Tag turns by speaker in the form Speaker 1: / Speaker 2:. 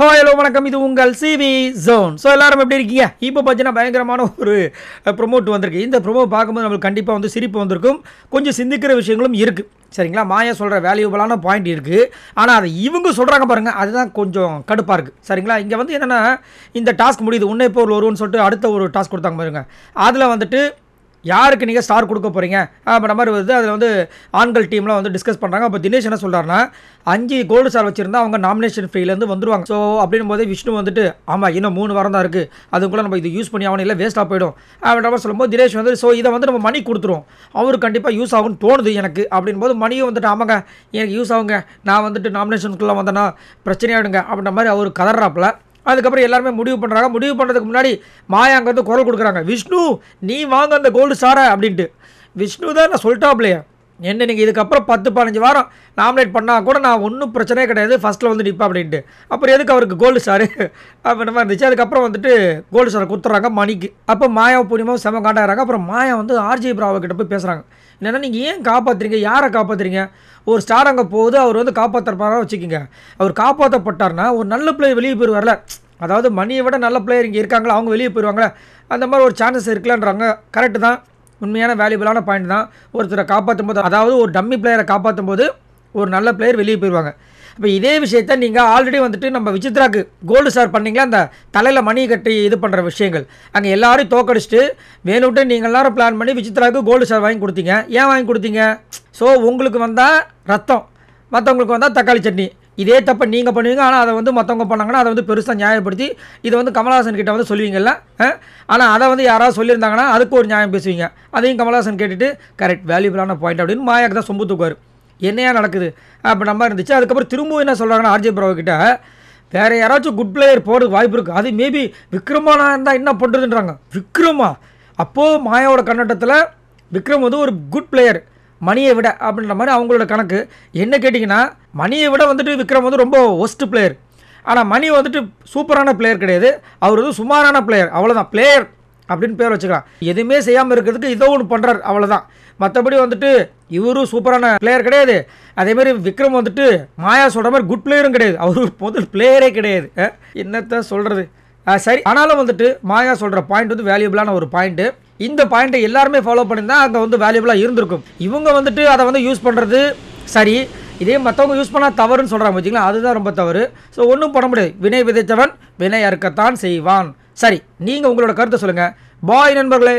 Speaker 1: ஹோ ஹலோ வணக்கம் இது உங்கள் சிவி ஜோன் ஸோ எல்லாரும் எப்படி இருக்கீங்க இப்போ பார்த்தீங்கன்னா பயங்கரமான ஒரு ப்ரொமோட் வந்திருக்கு இந்த ப்ரொமோ பார்க்கும்போது நம்மளுக்கு கண்டிப்பாக வந்து சிரிப்பு வந்திருக்கும் கொஞ்சம் சிந்திக்கிற விஷயங்களும் இருக்குது சரிங்களா மாயா சொல்கிற வேல்யூபிளான பாயிண்ட் இருக்குது ஆனால் அதை இவங்க சொல்கிறாங்க பாருங்கள் அதுதான் கொஞ்சம் கடுப்பாக இருக்குது சரிங்களா இங்கே வந்து என்னென்னா இந்த டாஸ்க் முடியுது உன்னை இப்போ ஒருவன் சொல்லிட்டு அடுத்த ஒரு டாஸ்க் கொடுத்தாங்க பாருங்கள் அதில் வந்துட்டு யாருக்கு நீங்கள் ஸ்டார் கொடுக்க போகிறீங்க அப்படின்ற மாதிரி வருது அதில் வந்து ஆண்கள் டீம்லாம் வந்து டிஸ்கஸ் பண்ணுறாங்க அப்போ தினேஷ் என்ன சொல்கிறாருன்னா அஞ்சு கோல்டு ஸ்டார் வச்சுருந்தா அவங்க நாமினேஷன் ஃப்ரீலேருந்து வந்துடுவாங்க ஸோ அப்படின் போது விஷ்ணு வந்துட்டு ஆமாம் இன்னும் மூணு வாரம் தான் இருக்குது அதுக்குள்ளே நம்ம இது யூஸ் பண்ணி ஆகணும் இல்லை வேஸ்ட்டாக போயிடும் அப்படின்ற மாதிரி சொல்லும்போது தினேஷ் வந்து ஸோ இதை வந்து நம்ம மணி கொடுத்துருவோம் அவருக்கு கண்டிப்பாக யூஸ் ஆகும்னு தோணுது எனக்கு அப்படின் போது மணியும் வந்துட்டு ஆமாங்க எனக்கு யூஸ் ஆகுங்க நான் வந்துட்டு நாமினேஷனுக்குள்ளே வந்தேன்னா பிரச்சனையாகிடுங்க அப்படின்ற மாதிரி அவர் கதறாப்பில் அதுக்கப்புறம் எல்லாருமே முடிவு பண்ணுறாங்க முடிவு பண்ணுறதுக்கு முன்னாடி மாயா அங்கே வந்து குரல் கொடுக்குறாங்க விஷ்ணு நீ வாங்க அந்த கோல்டு சாரை அப்படின்ட்டு விஷ்ணு தான் நான் சொல்லிட்டாப்லையே என்ன நீங்கள் இதுக்கப்புறம் பத்து பதினஞ்சு வாரம் நாமினேட் பண்ணால் கூட நான் ஒன்றும் பிரச்சனையே கிடையாது ஃபஸ்ட்டில் வந்து நிற்பேன் அப்படின்ட்டு அப்புறம் எதுக்கு அவருக்கு கோல்டு சாரு மாதிரி இருந்துச்சு அதுக்கப்புறம் வந்துட்டு கோல்டு சாரை கொடுத்துட்றாங்க மணிக்கு அப்போ மாயா பூர்ணிமாவும் செம காண்டாகிறாங்க அப்புறம் மாயா வந்து ஆர்ஜி பிராவை கிட்ட போய் பேசுகிறாங்க என்னென்னா நீங்கள் ஏன் காப்பாற்றுறீங்க யாரை காப்பாற்றுறீங்க ஒரு ஸ்டார் அங்கே போகுது அவர் வந்து காப்பாற்றுறப்பாராக வச்சுக்கோங்க அவர் காப்பாற்றப்பட்டார்னா ஒரு நல்ல பிளேயர் வெளியே போயிடுவார்ல அதாவது மணியை விட நல்ல பிளேயர் இங்கே இருக்காங்களா அவங்க வெளியே போயிடுவாங்களே அந்த மாதிரி ஒரு சான்சஸ் இருக்கலான்றாங்க கரெக்டு தான் உண்மையான வேல்யூபிளான பாயிண்ட் தான் ஒருத்தரை காப்பாற்றும் போது அதாவது ஒரு டம்மி பிளேயரை காப்பாற்றும் போது ஒரு நல்ல பிளேயர் வெளியே போயிடுவாங்க இப்போ இதே விஷயத்த நீங்கள் ஆல்ரெடி வந்துட்டு நம்ம விசித்ராக்கு கோல்டு ஸ்டார் பண்ணிங்களா அந்த தலையில் மணி கட்டி இது பண்ணுற விஷயங்கள் அங்கே எல்லாரையும் தோக்கடிச்சிட்டு வேணுட்டு நீங்கள் எல்லாரும் பிளான் பண்ணி விசித்ராக்கு கோல்டு ஸ்டார் வாங்கி கொடுத்தீங்க ஏன் வாங்கி கொடுத்தீங்க ஸோ உங்களுக்கு வந்தால் ரத்தம் மற்றவங்களுக்கு வந்தால் தக்காளி சட்னி இதே தப்பை நீங்கள் பண்ணுவீங்க ஆனால் அதை வந்து மற்றவங்க பண்ணாங்கன்னா அதை வந்து பெருசாக நியாயப்படுத்தி இதை வந்து கமல்ஹாசன் கிட்டே வந்து சொல்லுவீங்கல்ல ஆனால் அதை வந்து யாராவது சொல்லியிருந்தாங்கன்னா அதுக்கு ஒரு நியாயம் பேசுவீங்க அதையும் கமல்ஹாசன் கேட்டுட்டு கரெக்ட் வேல்யூபிளான பாயிண்ட் அப்படின்னு மாயாக்கு தான் சொம்பு தூக்குவார் என்னையா நடக்குது அப்போ நம்ம இருந்துச்சு அதுக்கப்புறம் திரும்பவும் என்ன சொல்கிறாங்கன்னா ஆர்ஜே கிட்ட வேறு யாராச்சும் குட் பிளேயர் போகிறதுக்கு வாய்ப்பு இருக்குது அது மேபி விக்ரமாக இருந்தால் என்ன பண்ணுறதுன்றாங்க விக்ரமா அப்போது மாயாவோட கண்ணோட்டத்தில் விக்ரம் வந்து ஒரு குட் பிளேயர் மணியை விட அப்படின்ற மாதிரி அவங்களோட கணக்கு என்ன கேட்டிங்கன்னா மணியை விட வந்துட்டு விக்ரம் வந்து ரொம்ப ஒஸ்ட்டு பிளேயர் ஆனால் மணி வந்துட்டு சூப்பரான பிளேயர் கிடையாது அவர் வந்து சுமாரான பிளேயர் அவ்வளோதான் பிளேயர் அப்படின்னு பேர் வச்சுக்கலாம் எதுவுமே செய்யாமல் இருக்கிறதுக்கு இதோ ஒன்று பண்ணுறார் அவ்வளோதான் மற்றபடி வந்துட்டு இவரும் சூப்பரான பிளேயர் கிடையாது அதேமாரி விக்ரம் வந்துட்டு மாயா சொல்கிற மாதிரி குட் பிளேயரும் கிடையாது அவர் முதல் பிளேயரே கிடையாது என்னத்த சொல்கிறது சரி ஆனாலும் வந்துட்டு மாயா சொல்கிற பாயிண்ட் வந்து வேல்யூபிளான ஒரு பாயிண்ட்டு இந்த பாயிண்ட்டை எல்லாருமே ஃபாலோ தான் அங்கே வந்து வேல்யூபிளாக இருந்திருக்கும் இவங்க வந்துட்டு அதை வந்து யூஸ் பண்ணுறது சரி இதே மற்றவங்க யூஸ் பண்ணால் தவறுன்னு சொல்கிறாங்க வச்சிங்களா அதுதான் ரொம்ப தவறு ஸோ ஒன்றும் பண்ண முடியாது வினை விதைத்தவன் வினை அறுக்கத்தான் செய்வான் சரி நீங்கள் உங்களோட கருத்தை சொல்லுங்கள் பாய் நண்பர்களே